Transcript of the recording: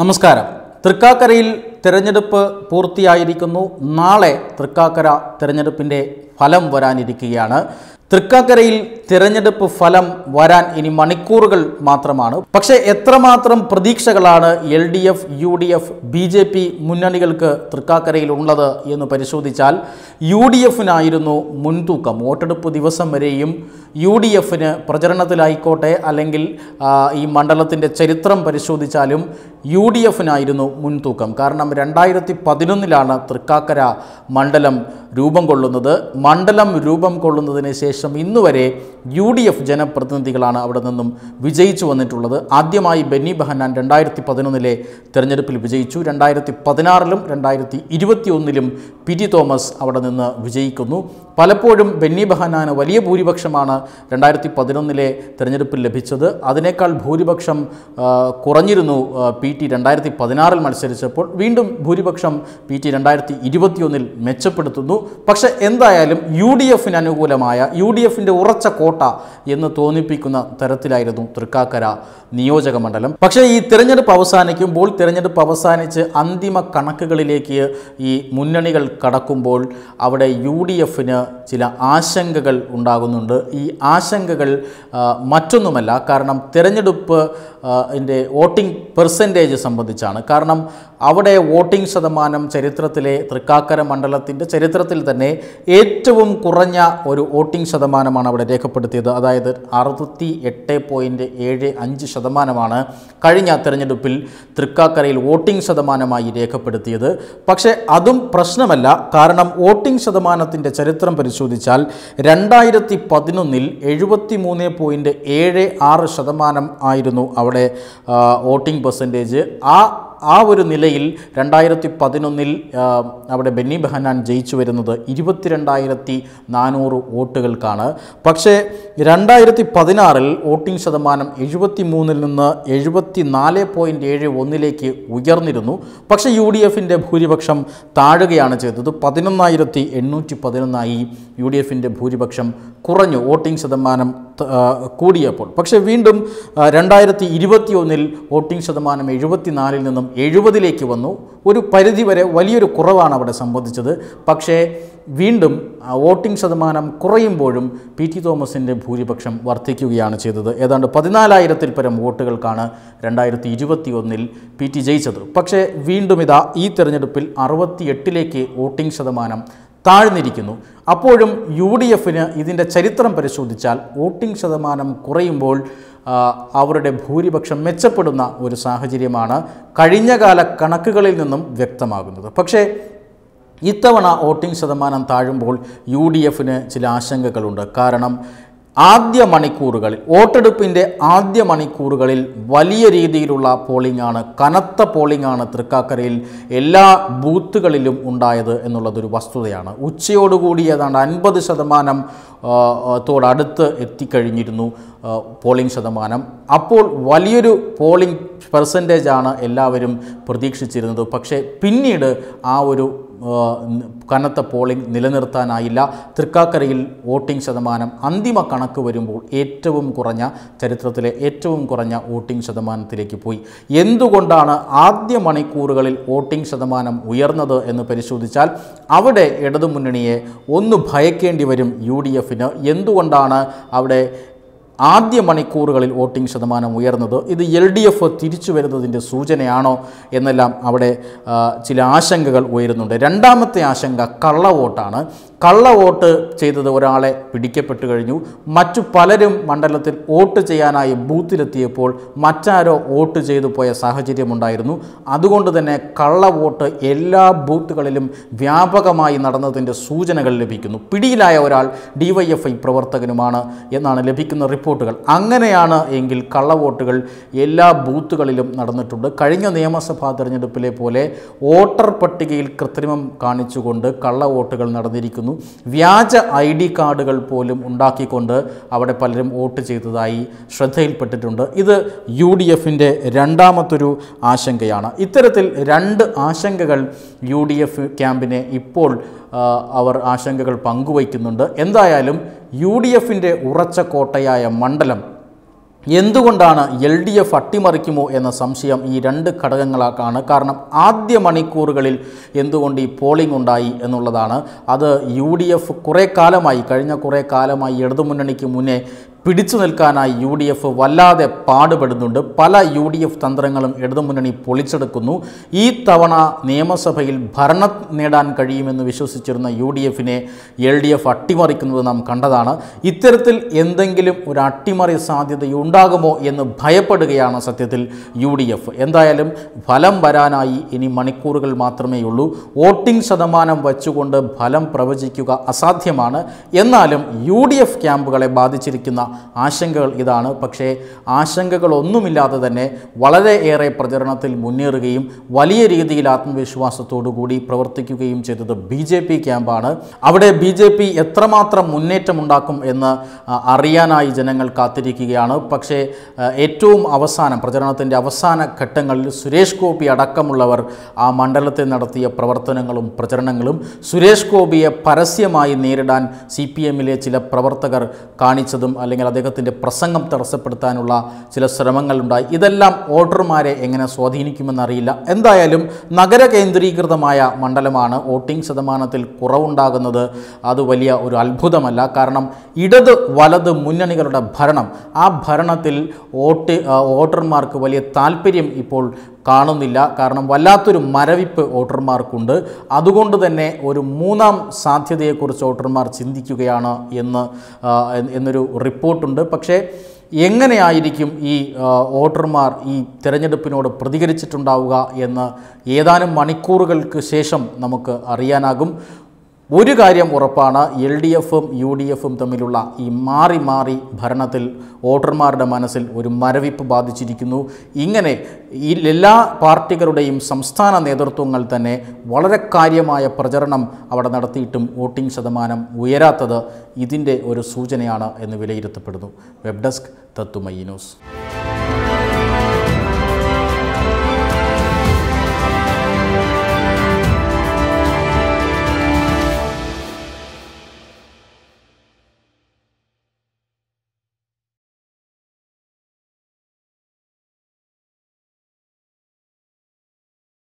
നമസ്കാരം തൃക്കാക്കരയിൽ തിരഞ്ഞെടുപ്പ് പൂർത്തിയായിരിക്കുന്നു നാളെ തൃക്കാക്കര തിരഞ്ഞെടുപ്പിൻ്റെ ഫലം വരാനിരിക്കുകയാണ് തൃക്കാക്കരയിൽ തിരഞ്ഞെടുപ്പ് ഫലം വരാൻ ഇനി മണിക്കൂറുകൾ മാത്രമാണ് പക്ഷേ എത്രമാത്രം പ്രതീക്ഷകളാണ് L D F U D F B J P മുന്നണികൾക്ക് തൃക്കാക്കരയിൽ ഉള്ളത് എന്ന് പരിശോധിച്ചാൽ യു ഡി എഫിനായിരുന്നു മുൻതൂക്കം വോട്ടെടുപ്പ് ദിവസം വരെയും യു ഡി എഫിന് പ്രചരണത്തിലായിക്കോട്ടെ അല്ലെങ്കിൽ ഈ മണ്ഡലത്തിൻ്റെ ചരിത്രം പരിശോധിച്ചാലും യു ഡി എഫിനായിരുന്നു മുൻതൂക്കം കാരണം രണ്ടായിരത്തി പതിനൊന്നിലാണ് തൃക്കാക്കര മണ്ഡലം രൂപം കൊള്ളുന്നത് മണ്ഡലം രൂപം കൊള്ളുന്നതിന് ശേഷം ശേഷം ഇന്നുവരെ യു ഡി എഫ് ജനപ്രതിനിധികളാണ് അവിടെ നിന്നും വിജയിച്ചു വന്നിട്ടുള്ളത് ആദ്യമായി ബെന്നി ബെഹന്നാൻ രണ്ടായിരത്തി പതിനൊന്നിലെ തെരഞ്ഞെടുപ്പിൽ വിജയിച്ചു രണ്ടായിരത്തി പതിനാറിലും രണ്ടായിരത്തി ഇരുപത്തിയൊന്നിലും പി ജി തോമസ് അവിടെ നിന്ന് വിജയിക്കുന്നു പലപ്പോഴും ബെന്നി ബഹനാന് വലിയ ഭൂരിപക്ഷമാണ് രണ്ടായിരത്തി പതിനൊന്നിലെ തെരഞ്ഞെടുപ്പിൽ ലഭിച്ചത് അതിനേക്കാൾ ഭൂരിപക്ഷം കുറഞ്ഞിരുന്നു പി ടി രണ്ടായിരത്തി പതിനാറിൽ മത്സരിച്ചപ്പോൾ വീണ്ടും ഭൂരിപക്ഷം പി ടി രണ്ടായിരത്തി ഇരുപത്തിയൊന്നിൽ മെച്ചപ്പെടുത്തുന്നു പക്ഷേ എന്തായാലും യു ഡി എഫിന് അനുകൂലമായ യു ഡി എഫിൻ്റെ ഉറച്ച കോട്ട എന്ന് തോന്നിപ്പിക്കുന്ന തരത്തിലായിരുന്നു തൃക്കാക്കര നിയോജക മണ്ഡലം പക്ഷേ ഈ തിരഞ്ഞെടുപ്പ് അവസാനിക്കുമ്പോൾ തിരഞ്ഞെടുപ്പ് അവസാനിച്ച് അന്തിമ കണക്കുകളിലേക്ക് ഈ മുന്നണികൾ കടക്കുമ്പോൾ അവിടെ യു ഡി എഫിന് ചില ആശങ്കകൾ ഉണ്ടാകുന്നുണ്ട് ഈ ആശങ്കകൾ മറ്റൊന്നുമല്ല കാരണം തിരഞ്ഞെടുപ്പ് ഇതിൻ്റെ വോട്ടിംഗ് പെർസെൻറ്റേജ് സംബന്ധിച്ചാണ് കാരണം അവിടെ വോട്ടിംഗ് ശതമാനം ചരിത്രത്തിലെ തൃക്കാക്കര മണ്ഡലത്തിൻ്റെ ചരിത്രത്തിൽ തന്നെ ഏറ്റവും കുറഞ്ഞ ഒരു വോട്ടിംഗ് ശതമാനമാണ് അവിടെ രേഖപ്പെടുത്തിയത് അതായത് അറുപത്തി എട്ട് പോയിൻറ്റ് ഏഴ് അഞ്ച് ശതമാനമാണ് കഴിഞ്ഞ തിരഞ്ഞെടുപ്പിൽ തൃക്കാക്കരയിൽ വോട്ടിംഗ് ശതമാനമായി രേഖപ്പെടുത്തിയത് പക്ഷേ അതും പ്രശ്നമല്ല കാരണം വോട്ടിംഗ് ശതമാനത്തിൻ്റെ ചരിത്രം പരിശോധിച്ചാൽ രണ്ടായിരത്തി പതിനൊന്നിൽ എഴുപത്തി മൂന്ന് പോയിൻറ്റ് ഏഴ് ആറ് ശതമാനം ആയിരുന്നു അവിടെ വോട്ടിംഗ് പെർസെൻറ്റേജ് ആ ആ ഒരു നിലയിൽ രണ്ടായിരത്തി പതിനൊന്നിൽ അവിടെ ബെന്നി ബെഹനാൻ ജയിച്ചു വരുന്നത് ഇരുപത്തിരണ്ടായിരത്തി നാനൂറ് വോട്ടുകൾക്കാണ് പക്ഷേ രണ്ടായിരത്തി പതിനാറിൽ വോട്ടിംഗ് ശതമാനം എഴുപത്തി മൂന്നിൽ നിന്ന് എഴുപത്തി നാല് പോയിൻറ്റ് ഏഴ് ഒന്നിലേക്ക് ഉയർന്നിരുന്നു പക്ഷേ യു ഡി എഫിൻ്റെ ഭൂരിപക്ഷം താഴുകയാണ് ചെയ്തത് പതിനൊന്നായിരത്തി എണ്ണൂറ്റി പതിനൊന്നായി യു ഡി എഫിൻ്റെ ഭൂരിപക്ഷം കുറഞ്ഞു വോട്ടിംഗ് ശതമാനം കൂടിയപ്പോൾ പക്ഷേ വീണ്ടും രണ്ടായിരത്തി ഇരുപത്തി ഒന്നിൽ വോട്ടിംഗ് ശതമാനം എഴുപത്തിനാലിൽ നിന്നും എഴുപതിലേക്ക് വന്നു ഒരു പരിധിവരെ വലിയൊരു കുറവാണ് അവിടെ സംബന്ധിച്ചത് പക്ഷേ വീണ്ടും വോട്ടിംഗ് ശതമാനം കുറയുമ്പോഴും പി ടി തോമസിൻ്റെ ഭൂരിപക്ഷം വർദ്ധിക്കുകയാണ് ചെയ്തത് ഏതാണ്ട് പതിനാലായിരത്തിൽ പരം വോട്ടുകൾക്കാണ് രണ്ടായിരത്തി ഇരുപത്തി ഒന്നിൽ പി ടി ജയിച്ചത് പക്ഷേ വീണ്ടും ഇതാ ഈ തെരഞ്ഞെടുപ്പിൽ എട്ടിലേക്ക് വോട്ടിംഗ് ശതമാനം താഴ്ന്നിരിക്കുന്നു അപ്പോഴും യു ഡി എഫിന് ഇതിൻ്റെ ചരിത്രം പരിശോധിച്ചാൽ വോട്ടിംഗ് ശതമാനം കുറയുമ്പോൾ അവരുടെ ഭൂരിപക്ഷം മെച്ചപ്പെടുന്ന ഒരു സാഹചര്യമാണ് കഴിഞ്ഞകാല കണക്കുകളിൽ നിന്നും വ്യക്തമാകുന്നത് പക്ഷേ ഇത്തവണ വോട്ടിംഗ് ശതമാനം താഴുമ്പോൾ യു ഡി എഫിന് ചില ആശങ്കകളുണ്ട് കാരണം ആദ്യ മണിക്കൂറുകളിൽ വോട്ടെടുപ്പിൻ്റെ ആദ്യ മണിക്കൂറുകളിൽ വലിയ രീതിയിലുള്ള പോളിംഗ് ആണ് കനത്ത പോളിംഗ് ആണ് തൃക്കാക്കരയിൽ എല്ലാ ബൂത്തുകളിലും ഉണ്ടായത് എന്നുള്ളതൊരു വസ്തുതയാണ് ഉച്ചയോടുകൂടി ഏതാണ്ട് അൻപത് ശതമാനം ത്തോടടുത്ത് എത്തിക്കഴിഞ്ഞിരുന്നു പോളിംഗ് ശതമാനം അപ്പോൾ വലിയൊരു പോളിംഗ് പെർസെൻറ്റേജ് ആണ് എല്ലാവരും പ്രതീക്ഷിച്ചിരുന്നത് പക്ഷേ പിന്നീട് ആ ഒരു കനത്ത പോളിംഗ് നിലനിർത്താനായില്ല തൃക്കാക്കരയിൽ വോട്ടിംഗ് ശതമാനം അന്തിമ കണക്ക് വരുമ്പോൾ ഏറ്റവും കുറഞ്ഞ ചരിത്രത്തിലെ ഏറ്റവും കുറഞ്ഞ വോട്ടിംഗ് ശതമാനത്തിലേക്ക് പോയി എന്തുകൊണ്ടാണ് ആദ്യ മണിക്കൂറുകളിൽ വോട്ടിംഗ് ശതമാനം ഉയർന്നത് എന്ന് പരിശോധിച്ചാൽ അവിടെ ഇടതുമുന്നണിയെ ഒന്ന് ഭയക്കേണ്ടി വരും യു ഡി എഫിന് എന്തുകൊണ്ടാണ് അവിടെ ആദ്യ മണിക്കൂറുകളിൽ വോട്ടിംഗ് ശതമാനം ഉയർന്നത് ഇത് എൽ ഡി എഫ് തിരിച്ചു വരുന്നതിൻ്റെ സൂചനയാണോ എന്നെല്ലാം അവിടെ ചില ആശങ്കകൾ ഉയരുന്നുണ്ട് രണ്ടാമത്തെ ആശങ്ക കള്ള വോട്ടാണ് കള്ള വോട്ട് ചെയ്തത് ഒരാളെ പിടിക്കപ്പെട്ടു കഴിഞ്ഞു മറ്റു പലരും മണ്ഡലത്തിൽ വോട്ട് ചെയ്യാനായി ബൂത്തിലെത്തിയപ്പോൾ മറ്റാരോ വോട്ട് ചെയ്തു പോയ സാഹചര്യമുണ്ടായിരുന്നു അതുകൊണ്ട് തന്നെ കള്ള വോട്ട് എല്ലാ ബൂത്തുകളിലും വ്യാപകമായി നടന്നതിൻ്റെ സൂചനകൾ ലഭിക്കുന്നു പിടിയിലായ ഒരാൾ ഡിവൈഎഫ്ഐ പ്രവർത്തകനുമാണ് എന്നാണ് ലഭിക്കുന്ന റിപ്പോർട്ട് റിപ്പോർട്ടുകൾ അങ്ങനെയാണ് എങ്കിൽ കള്ളവോട്ടുകൾ എല്ലാ ബൂത്തുകളിലും നടന്നിട്ടുണ്ട് കഴിഞ്ഞ നിയമസഭാ തെരഞ്ഞെടുപ്പിലെ പോലെ വോട്ടർ പട്ടികയിൽ കൃത്രിമം കാണിച്ചുകൊണ്ട് കള്ളവോട്ടുകൾ നടന്നിരിക്കുന്നു വ്യാജ ഐ ഡി കാർഡുകൾ പോലും ഉണ്ടാക്കിക്കൊണ്ട് അവിടെ പലരും വോട്ട് ചെയ്തതായി ശ്രദ്ധയിൽപ്പെട്ടിട്ടുണ്ട് ഇത് യു ഡി എഫിൻ്റെ രണ്ടാമത്തൊരു ആശങ്കയാണ് ഇത്തരത്തിൽ രണ്ട് ആശങ്കകൾ യു ഡി എഫ് ക്യാമ്പിനെ ഇപ്പോൾ അവർ ആശങ്കകൾ പങ്കുവയ്ക്കുന്നുണ്ട് എന്തായാലും യു ഡി എഫിൻ്റെ ഉറച്ച കോട്ടയായ മണ്ഡലം എന്തുകൊണ്ടാണ് എൽ ഡി എഫ് അട്ടിമറിക്കുമോ എന്ന സംശയം ഈ രണ്ട് ഘടകങ്ങളാണ് കാരണം ആദ്യ മണിക്കൂറുകളിൽ എന്തുകൊണ്ട് ഈ പോളിംഗ് ഉണ്ടായി എന്നുള്ളതാണ് അത് യു ഡി എഫ് കുറേ കാലമായി കഴിഞ്ഞ കുറേ കാലമായി ഇടതുമുന്നണിക്ക് മുന്നേ പിടിച്ചു നിൽക്കാനായി യു ഡി എഫ് വല്ലാതെ പാടുപെടുന്നുണ്ട് പല യു ഡി എഫ് തന്ത്രങ്ങളും ഇടതുമുന്നണി പൊളിച്ചെടുക്കുന്നു ഈ തവണ നിയമസഭയിൽ ഭരണം നേടാൻ കഴിയുമെന്ന് വിശ്വസിച്ചിരുന്ന യു ഡി എഫിനെ എൽ ഡി എഫ് അട്ടിമറിക്കുന്നത് നാം കണ്ടതാണ് ഇത്തരത്തിൽ എന്തെങ്കിലും ഒരു അട്ടിമറി സാധ്യതയുണ്ടാകുമോ എന്ന് ഭയപ്പെടുകയാണ് സത്യത്തിൽ യു ഡി എഫ് എന്തായാലും ഫലം വരാനായി ഇനി മണിക്കൂറുകൾ മാത്രമേ ഉള്ളൂ വോട്ടിംഗ് ശതമാനം വച്ചുകൊണ്ട് ഫലം പ്രവചിക്കുക അസാധ്യമാണ് എന്നാലും യു ഡി എഫ് ക്യാമ്പുകളെ ബാധിച്ചിരിക്കുന്ന ആശങ്കകൾ ഇതാണ് പക്ഷേ ആശങ്കകളൊന്നുമില്ലാതെ തന്നെ വളരെ ഏറെ പ്രചരണത്തിൽ മുന്നേറുകയും വലിയ രീതിയിൽ ആത്മവിശ്വാസത്തോടുകൂടി പ്രവർത്തിക്കുകയും ചെയ്തത് ബി ജെ പി ക്യാമ്പാണ് അവിടെ ബി ജെ പി എത്രമാത്രം മുന്നേറ്റമുണ്ടാക്കും എന്ന് അറിയാനായി ജനങ്ങൾ കാത്തിരിക്കുകയാണ് പക്ഷേ ഏറ്റവും അവസാനം പ്രചരണത്തിൻ്റെ അവസാന ഘട്ടങ്ങളിൽ സുരേഷ് ഗോപി അടക്കമുള്ളവർ ആ മണ്ഡലത്തിൽ നടത്തിയ പ്രവർത്തനങ്ങളും പ്രചരണങ്ങളും സുരേഷ് ഗോപിയെ പരസ്യമായി നേരിടാൻ സി ചില പ്രവർത്തകർ കാണിച്ചതും അല്ലെങ്കിൽ അല്ലെങ്കിൽ അദ്ദേഹത്തിൻ്റെ പ്രസംഗം തടസ്സപ്പെടുത്താനുള്ള ചില ശ്രമങ്ങളുണ്ടായി ഇതെല്ലാം വോട്ടർമാരെ എങ്ങനെ സ്വാധീനിക്കുമെന്നറിയില്ല എന്തായാലും നഗര കേന്ദ്രീകൃതമായ മണ്ഡലമാണ് വോട്ടിംഗ് ശതമാനത്തിൽ കുറവുണ്ടാകുന്നത് അത് വലിയ ഒരു അത്ഭുതമല്ല കാരണം ഇടത് വലത് മുന്നണികളുടെ ഭരണം ആ ഭരണത്തിൽ വോട്ട് വോട്ടർമാർക്ക് വലിയ താല്പര്യം ഇപ്പോൾ കാണുന്നില്ല കാരണം വല്ലാത്തൊരു മരവിപ്പ് വോട്ടർമാർക്കുണ്ട് അതുകൊണ്ട് തന്നെ ഒരു മൂന്നാം സാധ്യതയെക്കുറിച്ച് വോട്ടർമാർ ചിന്തിക്കുകയാണ് എന്ന് എന്നൊരു റിപ്പോർട്ടുണ്ട് പക്ഷേ എങ്ങനെയായിരിക്കും ഈ വോട്ടർമാർ ഈ തിരഞ്ഞെടുപ്പിനോട് പ്രതികരിച്ചിട്ടുണ്ടാവുക എന്ന് ഏതാനും മണിക്കൂറുകൾക്ക് ശേഷം നമുക്ക് അറിയാനാകും ഒരു കാര്യം ഉറപ്പാണ് എൽ ഡി എഫും യു ഡി എഫും തമ്മിലുള്ള ഈ മാറി മാറി ഭരണത്തിൽ വോട്ടർമാരുടെ മനസ്സിൽ ഒരു മരവിപ്പ് ബാധിച്ചിരിക്കുന്നു ഇങ്ങനെ ഈ എല്ലാ പാർട്ടികളുടെയും സംസ്ഥാന നേതൃത്വങ്ങൾ തന്നെ വളരെ കാര്യമായ പ്രചരണം അവിടെ നടത്തിയിട്ടും വോട്ടിംഗ് ശതമാനം ഉയരാത്തത് ഇതിൻ്റെ ഒരു സൂചനയാണ് എന്ന് വിലയിരുത്തപ്പെടുന്നു വെബ് ഡെസ്ക് തത്തുമൈ ന്യൂസ്